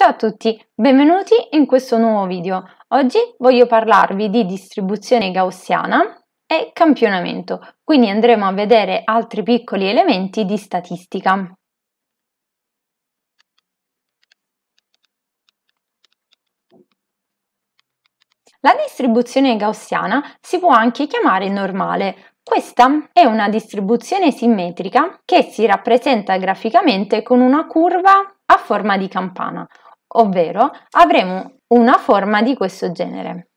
Ciao a tutti, benvenuti in questo nuovo video. Oggi voglio parlarvi di distribuzione gaussiana e campionamento, quindi andremo a vedere altri piccoli elementi di statistica. La distribuzione gaussiana si può anche chiamare normale. Questa è una distribuzione simmetrica che si rappresenta graficamente con una curva a forma di campana ovvero avremo una forma di questo genere.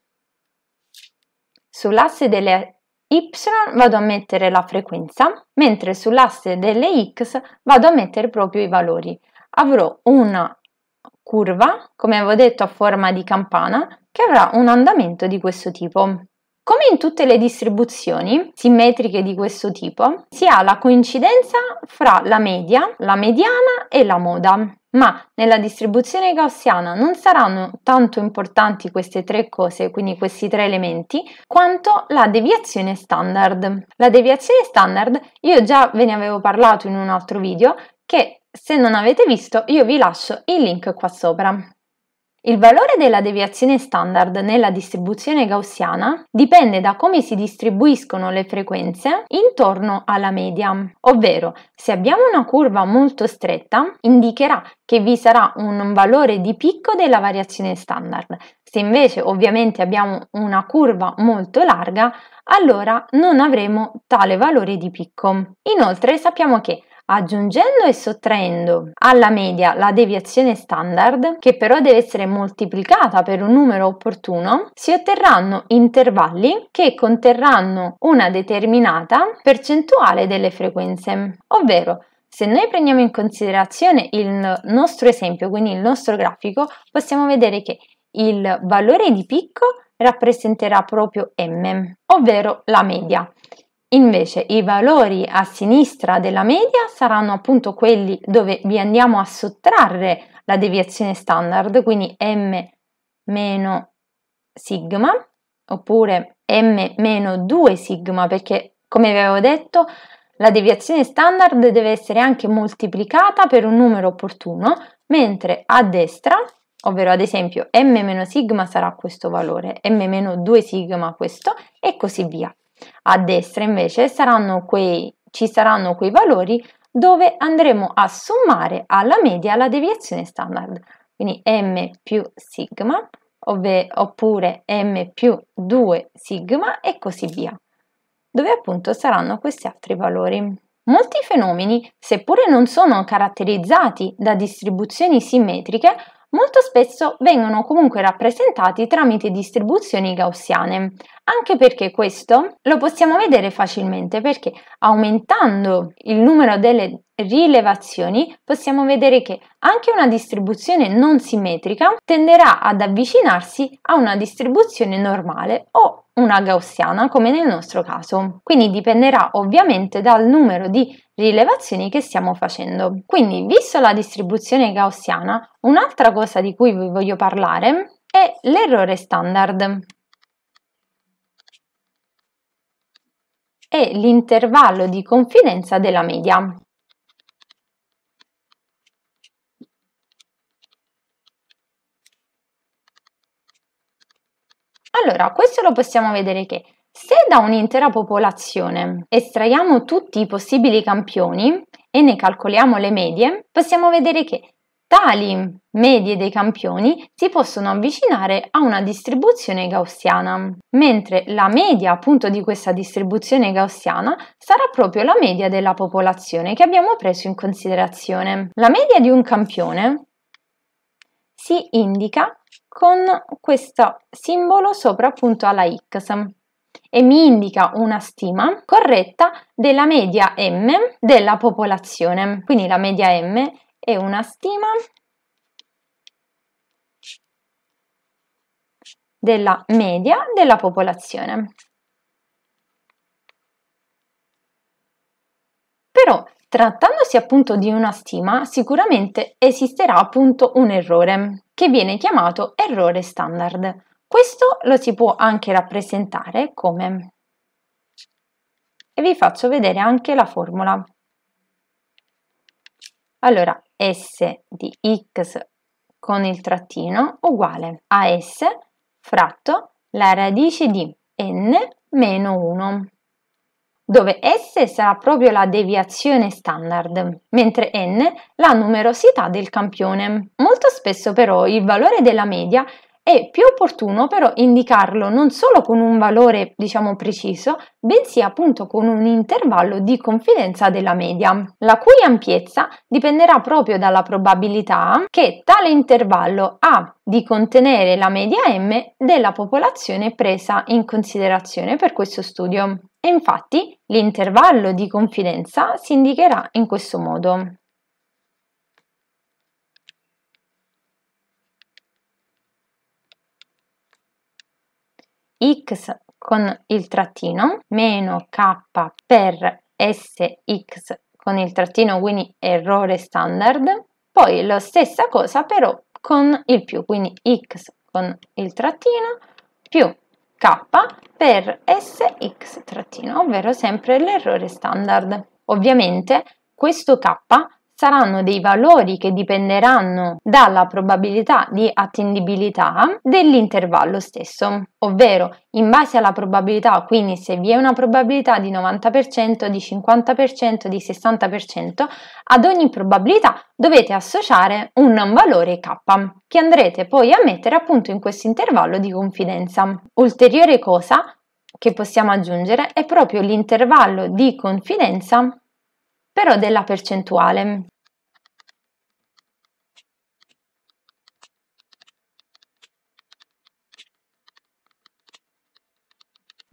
Sull'asse delle y vado a mettere la frequenza, mentre sull'asse delle x vado a mettere proprio i valori. Avrò una curva, come avevo detto, a forma di campana, che avrà un andamento di questo tipo. Come in tutte le distribuzioni simmetriche di questo tipo, si ha la coincidenza fra la media, la mediana e la moda ma nella distribuzione gaussiana non saranno tanto importanti queste tre cose, quindi questi tre elementi, quanto la deviazione standard. La deviazione standard io già ve ne avevo parlato in un altro video che se non avete visto io vi lascio il link qua sopra. Il valore della deviazione standard nella distribuzione gaussiana dipende da come si distribuiscono le frequenze intorno alla media, ovvero se abbiamo una curva molto stretta indicherà che vi sarà un valore di picco della variazione standard, se invece ovviamente abbiamo una curva molto larga allora non avremo tale valore di picco. Inoltre sappiamo che aggiungendo e sottraendo alla media la deviazione standard, che però deve essere moltiplicata per un numero opportuno, si otterranno intervalli che conterranno una determinata percentuale delle frequenze, ovvero se noi prendiamo in considerazione il nostro esempio, quindi il nostro grafico, possiamo vedere che il valore di picco rappresenterà proprio m, ovvero la media, Invece i valori a sinistra della media saranno appunto quelli dove vi andiamo a sottrarre la deviazione standard, quindi m meno sigma oppure m meno 2 sigma perché come vi avevo detto la deviazione standard deve essere anche moltiplicata per un numero opportuno, mentre a destra, ovvero ad esempio m meno sigma sarà questo valore, m meno 2 sigma questo e così via. A destra invece saranno quei, ci saranno quei valori dove andremo a sommare alla media la deviazione standard, quindi m più sigma oppure m più 2 sigma e così via, dove appunto saranno questi altri valori. Molti fenomeni, seppure non sono caratterizzati da distribuzioni simmetriche, molto spesso vengono comunque rappresentati tramite distribuzioni gaussiane, anche perché questo lo possiamo vedere facilmente perché aumentando il numero delle rilevazioni possiamo vedere che anche una distribuzione non simmetrica tenderà ad avvicinarsi a una distribuzione normale o una gaussiana come nel nostro caso. Quindi dipenderà ovviamente dal numero di rilevazioni che stiamo facendo. Quindi, visto la distribuzione gaussiana, un'altra cosa di cui vi voglio parlare è l'errore standard. e l'intervallo di confidenza della media. Allora, questo lo possiamo vedere che se da un'intera popolazione estraiamo tutti i possibili campioni e ne calcoliamo le medie, possiamo vedere che tali medie dei campioni si possono avvicinare a una distribuzione gaussiana, mentre la media appunto di questa distribuzione gaussiana sarà proprio la media della popolazione che abbiamo preso in considerazione. La media di un campione si indica con questo simbolo sopra appunto alla X e mi indica una stima corretta della media M della popolazione. Quindi la media M è una stima della media della popolazione. Però trattandosi appunto di una stima sicuramente esisterà appunto un errore che viene chiamato errore standard. Questo lo si può anche rappresentare come... E vi faccio vedere anche la formula. Allora, S di x con il trattino uguale a S fratto la radice di n meno 1 dove S sarà proprio la deviazione standard, mentre n la numerosità del campione. Molto spesso però il valore della media è più opportuno però indicarlo non solo con un valore diciamo preciso, bensì appunto con un intervallo di confidenza della media, la cui ampiezza dipenderà proprio dalla probabilità che tale intervallo ha di contenere la media m della popolazione presa in considerazione per questo studio e infatti l'intervallo di confidenza si indicherà in questo modo. x con il trattino meno k per sx con il trattino, quindi errore standard. Poi la stessa cosa però con il più, quindi x con il trattino più K per SX trattino, ovvero sempre l'errore standard. Ovviamente questo K saranno dei valori che dipenderanno dalla probabilità di attendibilità dell'intervallo stesso, ovvero in base alla probabilità, quindi se vi è una probabilità di 90%, di 50%, di 60%, ad ogni probabilità dovete associare un valore k che andrete poi a mettere appunto in questo intervallo di confidenza. Ulteriore cosa che possiamo aggiungere è proprio l'intervallo di confidenza però della percentuale.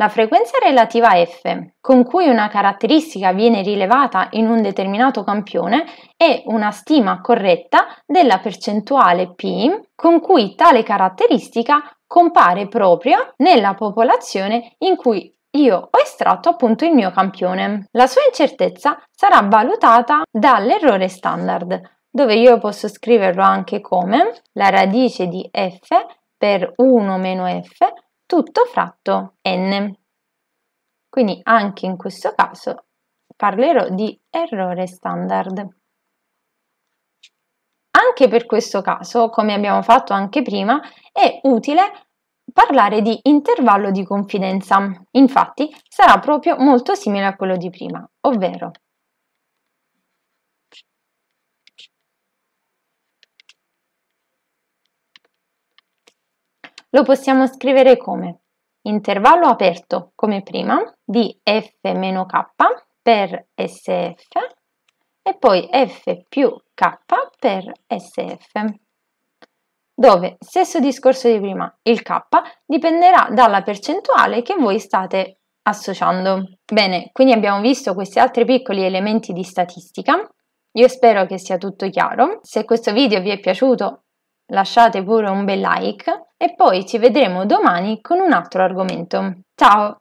La frequenza relativa f, con cui una caratteristica viene rilevata in un determinato campione, è una stima corretta della percentuale p con cui tale caratteristica compare proprio nella popolazione in cui io ho estratto appunto il mio campione. La sua incertezza sarà valutata dall'errore standard, dove io posso scriverlo anche come la radice di f per 1 meno f tutto fratto n. Quindi anche in questo caso parlerò di errore standard. Anche per questo caso, come abbiamo fatto anche prima, è utile parlare di intervallo di confidenza. Infatti sarà proprio molto simile a quello di prima, ovvero lo possiamo scrivere come intervallo aperto come prima di f-k per sf e poi f più k per sf dove stesso discorso di prima il k dipenderà dalla percentuale che voi state associando bene quindi abbiamo visto questi altri piccoli elementi di statistica io spero che sia tutto chiaro se questo video vi è piaciuto lasciate pure un bel like e poi ci vedremo domani con un altro argomento. Ciao!